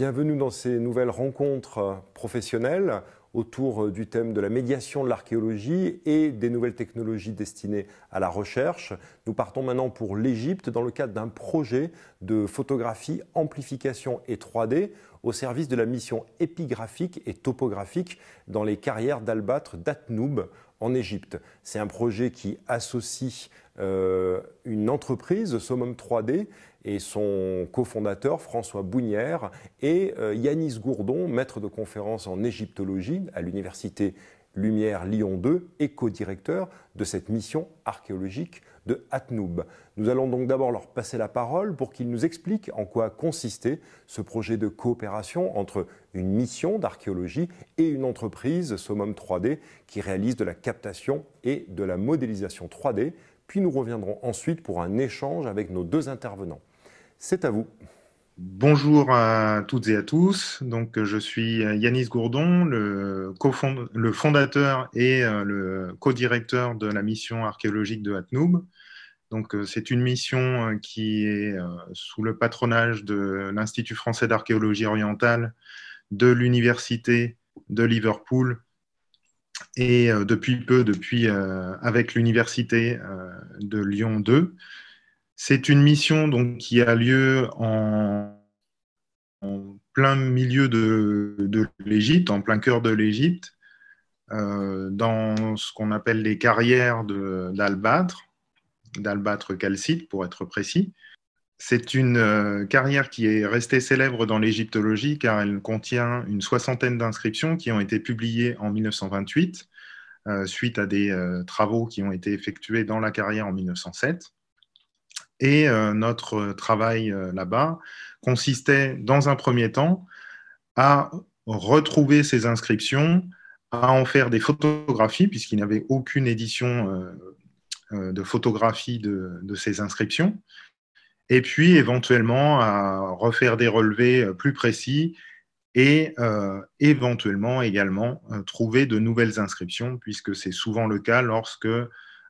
Bienvenue dans ces nouvelles rencontres professionnelles autour euh, du thème de la médiation de l'archéologie et des nouvelles technologies destinées à la recherche. Nous partons maintenant pour l'Égypte dans le cadre d'un projet de photographie, amplification et 3D au service de la mission épigraphique et topographique dans les carrières d'albâtre d'Atnoub en Égypte. C'est un projet qui associe euh, une entreprise, somum 3D, et son cofondateur François Bounière et euh, Yanis Gourdon, maître de conférences en égyptologie à l'université Lumière Lyon 2 et co-directeur de cette mission archéologique de hatnub Nous allons donc d'abord leur passer la parole pour qu'ils nous expliquent en quoi consistait ce projet de coopération entre une mission d'archéologie et une entreprise, Somum 3D, qui réalise de la captation et de la modélisation 3D. Puis nous reviendrons ensuite pour un échange avec nos deux intervenants. C'est à vous. Bonjour à toutes et à tous. Donc, je suis euh, Yanis Gourdon, le, fondateur et euh, le co-directeur de la mission archéologique de Hatnub. Donc, euh, c'est une mission qui est sous le patronage de l'Institut français d'archéologie orientale, de l'Université de Liverpool et depuis peu, depuis, avec l'Université de Lyon 2. C'est une mission donc, qui a lieu en, plein milieu de, l'Égypte, en plein cœur de l'Égypte, euh, dans ce qu'on appelle les carrières d'albâtre, d'albâtre calcite pour être précis. C'est une euh, carrière qui est restée célèbre dans l'égyptologie car elle contient une soixantaine d'inscriptions qui ont été publiées en 1928 euh, suite à des travaux qui ont été effectués dans la carrière en 1907. Et euh, notre euh, travail euh, là-bas consistait, dans un premier temps, à retrouver ces inscriptions, à en faire des photographies, puisqu'il n'y avait aucune édition de photographie de, ces inscriptions, et puis éventuellement à refaire des relevés plus précis et éventuellement également trouver de nouvelles inscriptions, puisque c'est souvent le cas lorsque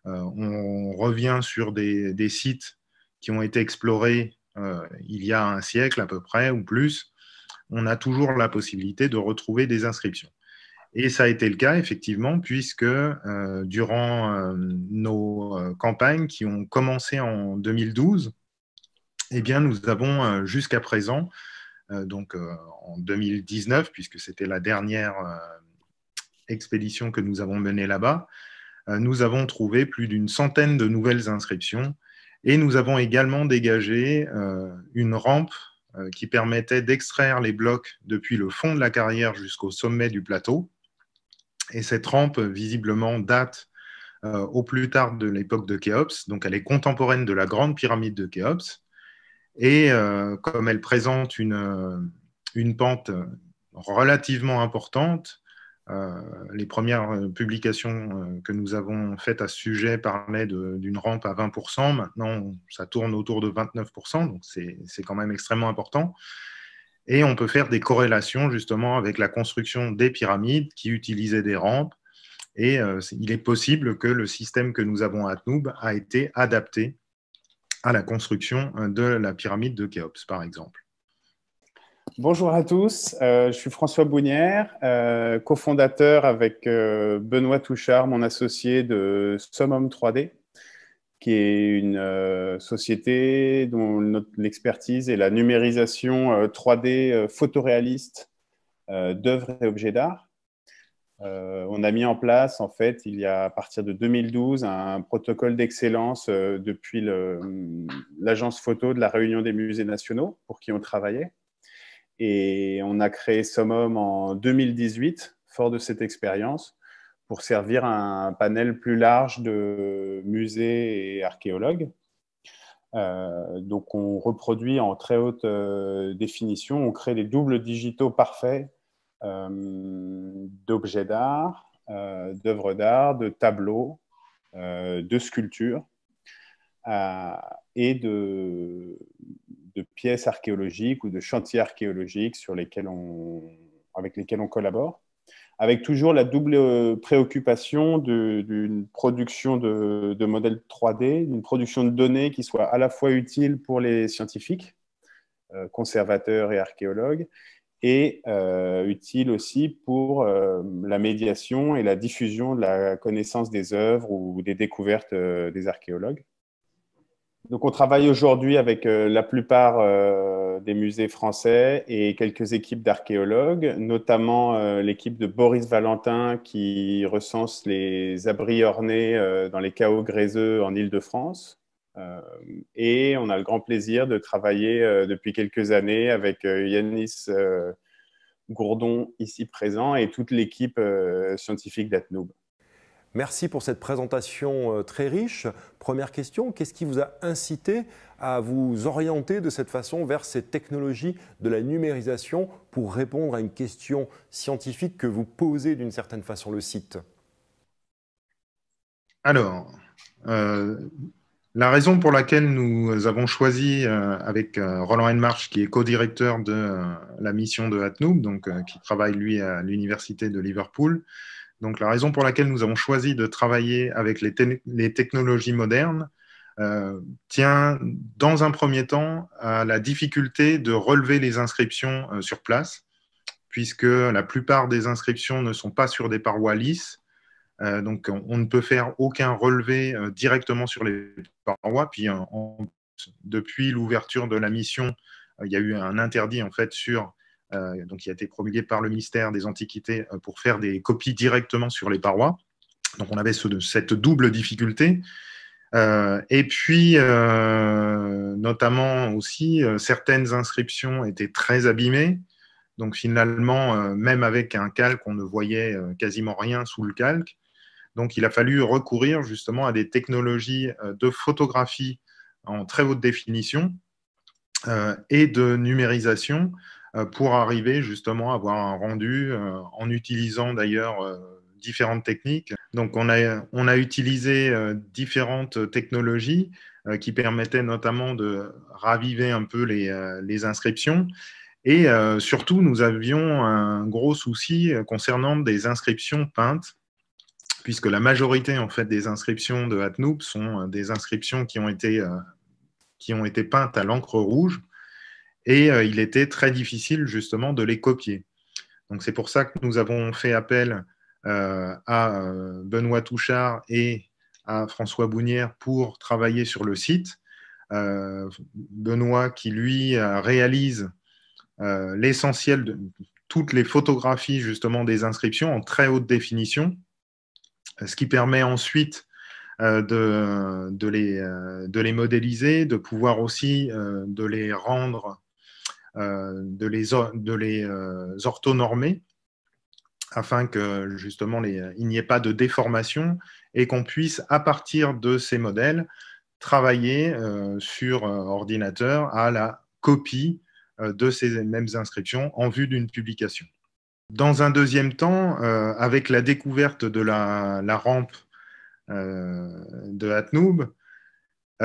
on revient sur des sites qui ont été explorées euh, il y a un siècle à peu près ou plus, on a toujours la possibilité de retrouver des inscriptions. Et ça a été le cas, effectivement, puisque euh, durant euh, nos campagnes qui ont commencé en 2012, eh bien, nous avons jusqu'à présent, donc en 2019, puisque c'était la dernière expédition que nous avons menée là-bas, nous avons trouvé plus d'une centaine de nouvelles inscriptions et nous avons également dégagé euh, une rampe euh, qui permettait d'extraire les blocs depuis le fond de la carrière jusqu'au sommet du plateau. Et cette rampe, visiblement, date euh, au plus tard de l'époque de Khéops, donc elle est contemporaine de la grande pyramide de Khéops. Et comme elle présente une, une pente relativement importante, euh, les premières euh, publications euh, que nous avons faites à ce sujet parlaient d'une rampe à 20%. Maintenant, ça tourne autour de 29%, donc c'est quand même extrêmement important. Et on peut faire des corrélations justement avec la construction des pyramides qui utilisaient des rampes. Et il est possible que le système que nous avons à Tnoub a été adapté à la construction de la pyramide de Khéops, par exemple. Bonjour à tous, euh, je suis François Bounière, euh, cofondateur avec euh, Benoît Touchard, mon associé de Summum 3D, qui est une société dont l'expertise est la numérisation 3D photoréaliste d'œuvres et objets d'art. on a mis en place, en fait, il y a à partir de 2012, un protocole d'excellence depuis l'agence photo de la Réunion des musées nationaux pour qui on travaillait et on a créé Summum en 2018, fort de cette expérience, pour servir un panel plus large de musées et archéologues. Euh, donc on reproduit en très haute euh, définition, on crée des doubles digitaux parfaits euh, d'objets d'art, d'œuvres d'art, de tableaux, de sculptures et de, de pièces archéologiques ou de chantiers archéologiques sur lesquels on, avec lesquels on collabore, avec toujours la double euh, préoccupation d'une production de, modèles 3D, d'une production de données qui soit à la fois utile pour les scientifiques, euh, conservateurs et archéologues, et euh, utile aussi pour la médiation et la diffusion de la connaissance des œuvres ou des découvertes des archéologues. Donc, on travaille aujourd'hui avec euh, la plupart euh, des musées français et quelques équipes d'archéologues, notamment euh, l'équipe de Boris Valentin qui recense les abris ornés dans les chaos gréseux en Île-de-France. et on a le grand plaisir de travailler depuis quelques années avec Yanis Gourdon, ici présent, et toute l'équipe scientifique d'Atnoub. Merci pour cette présentation euh, très riche. Première question, qu'est-ce qui vous a incité à vous orienter de cette façon vers ces technologies de la numérisation pour répondre à une question scientifique que vous posez d'une certaine façon le site Alors, euh, la raison pour laquelle nous avons choisi euh, avec Roland Enmarch, qui est co-directeur de la mission de Hatnoob, donc qui travaille lui à l'université de Liverpool, donc la raison pour laquelle nous avons choisi de travailler avec les, technologies modernes euh, tient dans un premier temps à la difficulté de relever les inscriptions euh, sur place, puisque la plupart des inscriptions ne sont pas sur des parois lisses. Euh, donc on, ne peut faire aucun relevé directement sur les parois. Puis depuis l'ouverture de la mission, il y a eu un interdit en fait sur euh, donc, qui a été promulgué par le ministère des Antiquités euh, pour faire des copies directement sur les parois. Donc, on avait cette double difficulté. Euh, et puis, notamment aussi, certaines inscriptions étaient très abîmées. Donc finalement, même avec un calque, on ne voyait quasiment rien sous le calque. Donc il a fallu recourir justement à des technologies de photographie en très haute définition et de numérisation euh, pour arriver justement à avoir un rendu euh, en utilisant d'ailleurs euh, différentes techniques. Donc on a, utilisé différentes technologies qui permettaient notamment de raviver un peu les, inscriptions. Et surtout, nous avions un gros souci concernant des inscriptions peintes puisque la majorité en fait des inscriptions de Hatnoop sont des inscriptions qui ont qui ont été peintes à l'encre rouge et euh, il était très difficile justement de les copier. Donc c'est pour ça que nous avons fait appel euh, à euh, Benoît Touchard et à François Bounière pour travailler sur le site. Benoît qui lui réalise l'essentiel de toutes les photographies justement des inscriptions en très haute définition, ce qui permet ensuite les, de, les, modéliser, de pouvoir aussi de les rendre euh, de les, de les euh, orthonormer afin que justement il n'y ait pas de déformation et qu'on puisse, à partir de ces modèles, travailler euh, sur ordinateur à la copie de ces mêmes inscriptions en vue d'une publication. Dans un deuxième temps, avec la découverte de la, rampe de euh,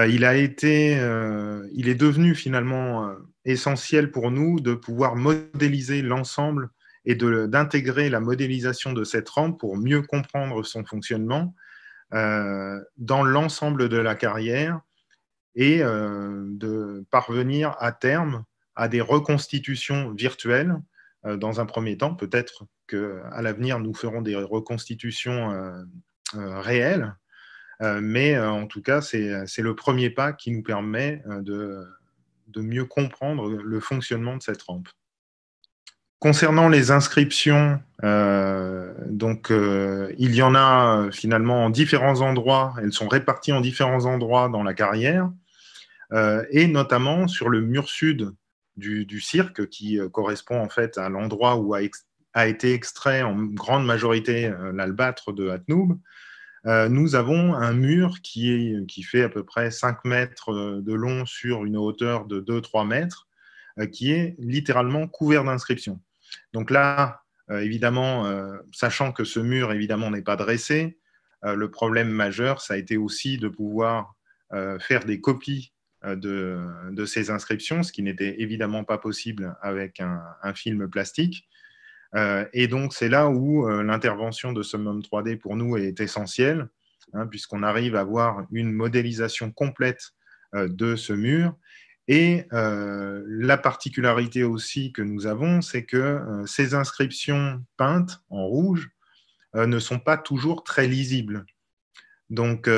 il, a il est devenu finalement essentiel pour nous de pouvoir modéliser l'ensemble et d'intégrer la modélisation de cette rampe pour mieux comprendre son fonctionnement euh, dans l'ensemble de la carrière et euh, de parvenir à terme à des reconstitutions virtuelles euh, dans un premier temps. Peut-être qu'à l'avenir, nous ferons des reconstitutions réelles, mais en tout cas, c'est le premier pas qui nous permet de de mieux comprendre le fonctionnement de cette rampe. Concernant les inscriptions, euh, donc euh, il y en a euh, finalement en différents endroits, elles sont réparties en différents endroits dans la carrière, et notamment sur le mur sud du, cirque, qui correspond en fait à l'endroit où a, été extrait en grande majorité l'albâtre de Hatnoub. Euh, nous avons un mur qui, qui fait à peu près 5 mètres euh, de long sur une hauteur de 2-3 mètres, euh, qui est littéralement couvert d'inscriptions. Donc là, évidemment, sachant que ce mur, évidemment, n'est pas dressé, le problème majeur, ça a été aussi de pouvoir faire des copies de, de, ces inscriptions, ce qui n'était évidemment pas possible avec un film plastique. Euh, et donc, c'est là où euh, l'intervention de Summum 3D pour nous est essentielle, hein, puisqu'on arrive à avoir une modélisation complète euh, de ce mur. Et la particularité aussi que nous avons, c'est que ces inscriptions peintes en rouge ne sont pas toujours très lisibles. Donc,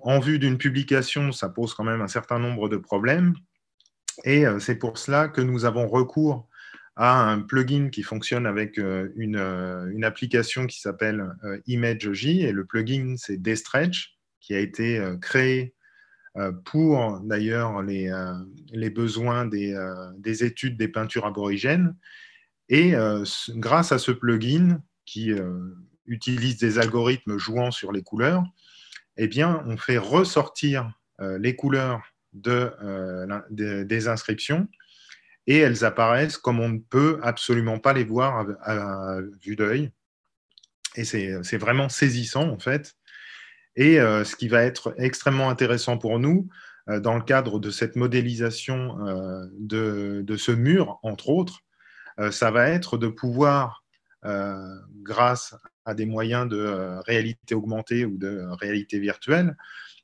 en vue d'une publication, ça pose quand même un certain nombre de problèmes. Et c'est pour cela que nous avons recours à un plugin qui fonctionne avec euh, euh, une, application qui s'appelle euh, ImageJ. Et le plugin, c'est Destretch, qui a été créé pour d'ailleurs les, besoins des, études des peintures aborigènes. Et grâce à ce plugin qui utilise des algorithmes jouant sur les couleurs, eh bien, on fait ressortir les couleurs des inscriptions et elles apparaissent comme on ne peut absolument pas les voir à, vue d'œil. Et c'est vraiment saisissant, en fait. Et euh, ce qui va être extrêmement intéressant pour nous, euh, dans le cadre de cette modélisation euh, de, de, ce mur, entre autres, ça va être de pouvoir, grâce à des moyens de réalité augmentée ou de réalité virtuelle,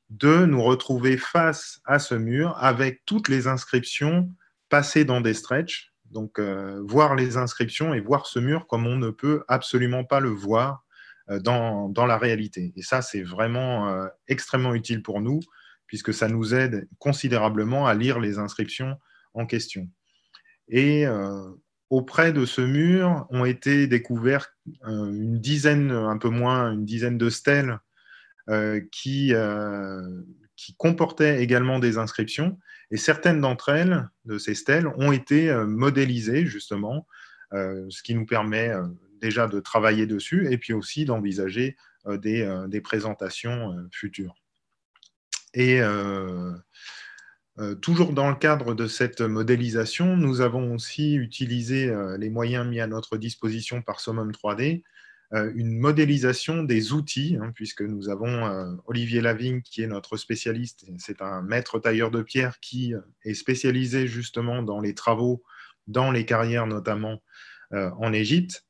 de nous retrouver face à ce mur avec toutes les inscriptions passer dans des stretches, donc euh, voir les inscriptions et voir ce mur comme on ne peut absolument pas le voir euh, dans, la réalité. Et ça, c'est vraiment euh, extrêmement utile pour nous, puisque ça nous aide considérablement à lire les inscriptions en question. Et auprès de ce mur ont été découvertes une dizaine, un peu moins, une dizaine de stèles qui, qui comportaient également des inscriptions. Et certaines d'entre elles, de ces stèles, ont été euh, modélisées, justement, euh, ce qui nous permet euh, déjà de travailler dessus et puis aussi d'envisager des, présentations futures. Et toujours dans le cadre de cette modélisation, nous avons aussi utilisé les moyens mis à notre disposition par Summum 3D euh, une modélisation des outils, hein, puisque nous avons euh, Olivier Lavigne qui est notre spécialiste, c'est un maître tailleur de pierre qui euh, est spécialisé justement dans les travaux, dans les carrières notamment en Égypte.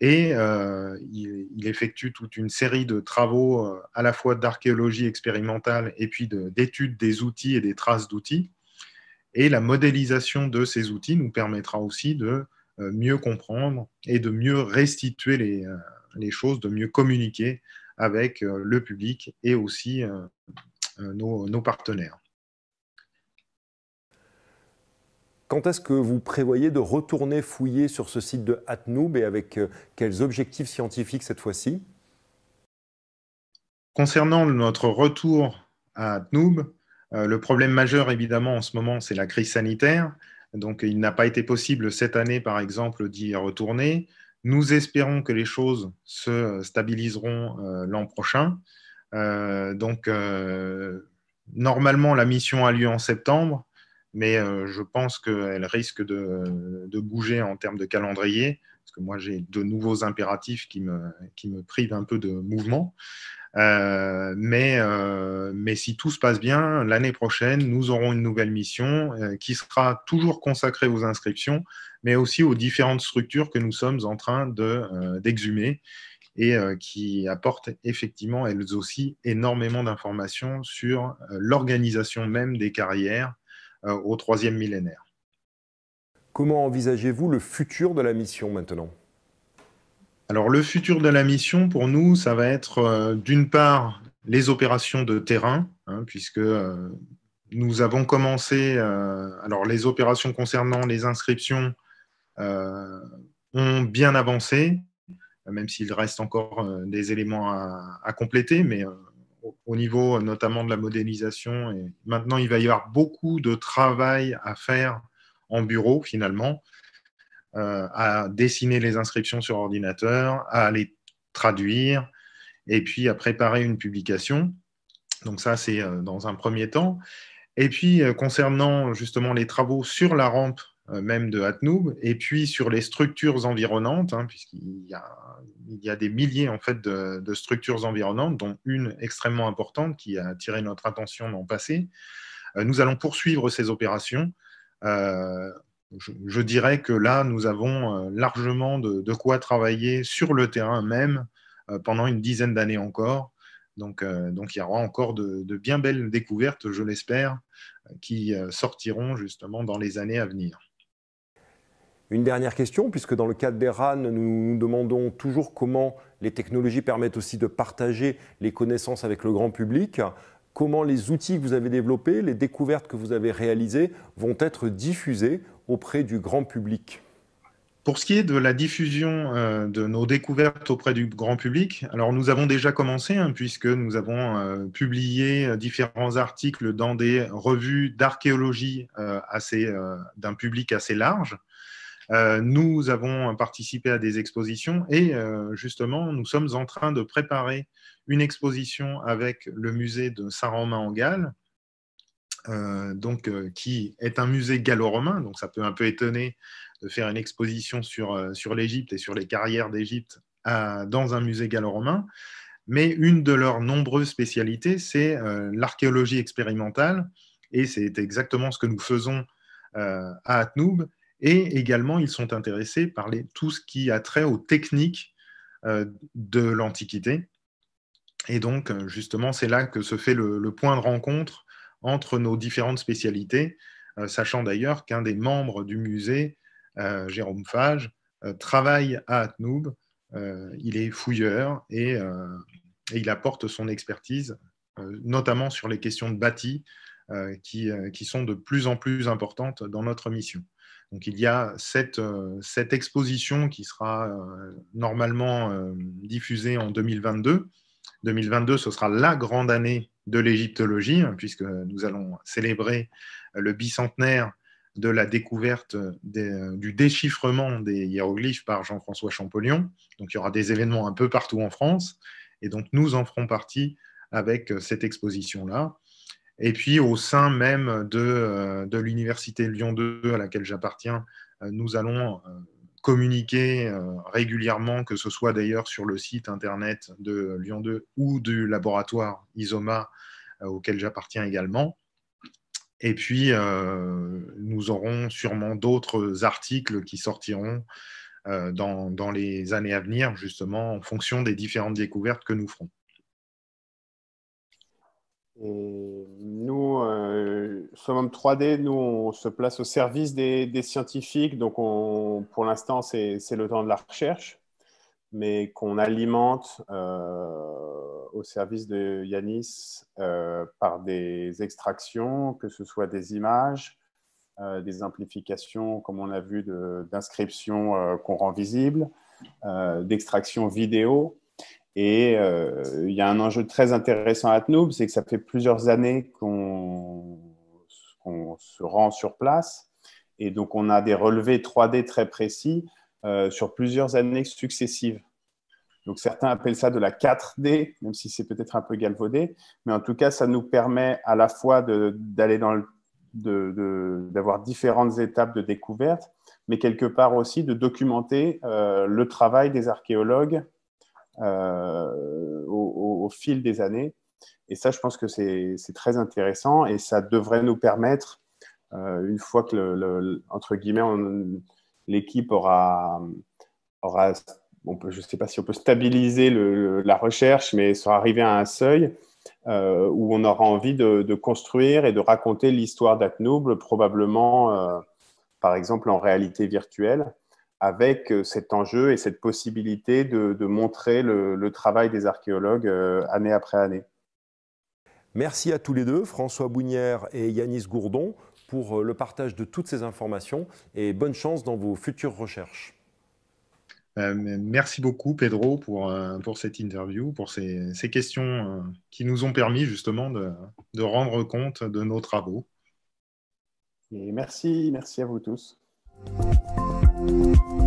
Et il, effectue toute une série de travaux à la fois d'archéologie expérimentale et puis d'études des outils et des traces d'outils. Et la modélisation de ces outils nous permettra aussi de euh, mieux comprendre et de mieux restituer les, euh, choses, de mieux communiquer avec euh, le public et aussi nos, nos partenaires. Quand est-ce que vous prévoyez de retourner fouiller sur ce site de Hatnoub et avec quels objectifs scientifiques cette fois-ci Concernant notre retour à Hatnoub, le problème majeur évidemment en ce moment, c'est la crise sanitaire. Donc, il n'a pas été possible cette année, par exemple, d'y retourner. Nous espérons que les choses se stabiliseront euh, l'an prochain. Euh, donc, euh, normalement, la mission a lieu en septembre mais euh, je pense qu'elle risque de, bouger en termes de calendrier, parce que moi j'ai de nouveaux impératifs qui me, qui me privent un peu de mouvement. Euh, mais, euh, mais si tout se passe bien, l'année prochaine, nous aurons une nouvelle mission qui sera toujours consacrée aux inscriptions, mais aussi aux différentes structures que nous sommes en train d'exhumer et qui apportent effectivement, elles aussi, énormément d'informations sur l'organisation même des carrières euh, au troisième millénaire. Comment envisagez-vous le futur de la mission maintenant Alors le futur de la mission, pour nous, ça va être euh, d'une part les opérations de terrain, hein, puisque euh, nous avons commencé, alors les opérations concernant les inscriptions ont bien avancé, même s'il reste encore des éléments à compléter, mais au niveau euh, notamment de la modélisation. Et maintenant, il va y avoir beaucoup de travail à faire en bureau finalement, euh, à dessiner les inscriptions sur ordinateur, à les traduire et puis à préparer une publication. Donc ça, c'est euh, dans un premier temps. Et puis, concernant justement les travaux sur la rampe euh, même de Hatnub, et puis sur les structures environnantes, hein, puisqu'il y, a, des milliers en fait de, structures environnantes, dont une extrêmement importante qui a attiré notre attention dans le passé. Euh, nous allons poursuivre ces opérations. Euh, je, dirais que là, nous avons largement de, quoi travailler sur le terrain même pendant une dizaine d'années encore. Donc, donc, il y aura encore de bien belles découvertes, je l'espère, qui sortiront justement dans les années à venir. Une dernière question, puisque dans le cadre des RAN, nous nous demandons toujours comment les technologies permettent aussi de partager les connaissances avec le grand public. Comment les outils que vous avez développés, les découvertes que vous avez réalisées vont être diffusées auprès du grand public pour ce qui est de la diffusion euh, de nos découvertes auprès du grand public, alors nous avons déjà commencé, hein, puisque nous avons euh, publié euh, différents articles dans des revues d'archéologie assez d'un public assez large. Euh, nous avons participé à des expositions et euh, justement, nous sommes en train de préparer une exposition avec le musée de Saint-Romain-en-Galles. Euh, donc, qui est un musée gallo-romain, donc ça peut un peu étonner de faire une exposition sur, sur l'Égypte et sur les carrières d'Égypte dans un musée gallo-romain. Mais une de leurs nombreuses spécialités, c'est l'archéologie expérimentale, et c'est exactement ce que nous faisons à Atnoub, et également, ils sont intéressés par tout ce qui a trait aux techniques euh, de l'Antiquité. Et donc, euh, justement, c'est là que se fait le, point de rencontre entre nos différentes spécialités, euh, sachant d'ailleurs qu'un des membres du musée, Jérôme Fage, travaille à Atnoub. il est fouilleur et, il apporte son expertise, notamment sur les questions de bâti, qui sont de plus en plus importantes dans notre mission. Donc il y a cette, euh, exposition qui sera euh, normalement euh, diffusée en 2022. 2022, ce sera la grande année de l'égyptologie, hein, puisque nous allons célébrer le bicentenaire de la découverte du déchiffrement des hiéroglyphes par Jean-François Champollion. Donc il y aura des événements un peu partout en France, et donc nous en ferons partie avec cette exposition-là. Et puis au sein même de, euh, l'Université Lyon 2 à laquelle j'appartiens, euh, nous allons euh, communiquer régulièrement, que ce soit d'ailleurs sur le site internet de Lyon 2 ou du laboratoire Isoma auquel j'appartiens également. Et puis, nous aurons sûrement d'autres articles qui sortiront dans, les années à venir, justement, en fonction des différentes découvertes que nous ferons. Et nous, euh, 3D, nous, on se place au service des, scientifiques. Donc, pour l'instant, c'est le temps de la recherche, mais qu'on alimente euh, au service de Yanis euh, par des extractions, que ce soit des images, euh, des amplifications, comme on a vu, d'inscriptions qu'on rend visibles, d'extractions vidéo. Et euh, il y a un enjeu très intéressant à Tnoub, c'est que ça fait plusieurs années qu'on se rend sur place. Et donc, on a des relevés 3D très précis euh, sur plusieurs années successives. Donc certains appellent ça de la 4D, même si c'est peut-être un peu galvaudé, mais en tout cas, ça nous permet à la fois d'aller dans d'avoir différentes étapes de découverte, mais quelque part aussi de documenter euh, le travail des archéologues euh, au, fil des années. Et ça, je pense que c'est très intéressant et ça devrait nous permettre, euh, une fois que, le, entre guillemets, l'équipe aura, on peut, je ne sais pas si on peut stabiliser la recherche, mais sera arrivé à un seuil euh, où on aura envie de, construire et de raconter l'histoire d'Atnouble, probablement, par exemple, en réalité virtuelle avec euh, cet enjeu et cette possibilité de, montrer le, travail des archéologues euh, année après année. Merci à tous les deux, François Bounière et Yanis Gourdon, pour euh, le partage de toutes ces informations et bonne chance dans vos futures recherches. merci beaucoup Pedro pour, cette interview, pour ces, questions qui nous ont permis justement de, de rendre compte de nos travaux. Et merci, merci à vous tous. Bye.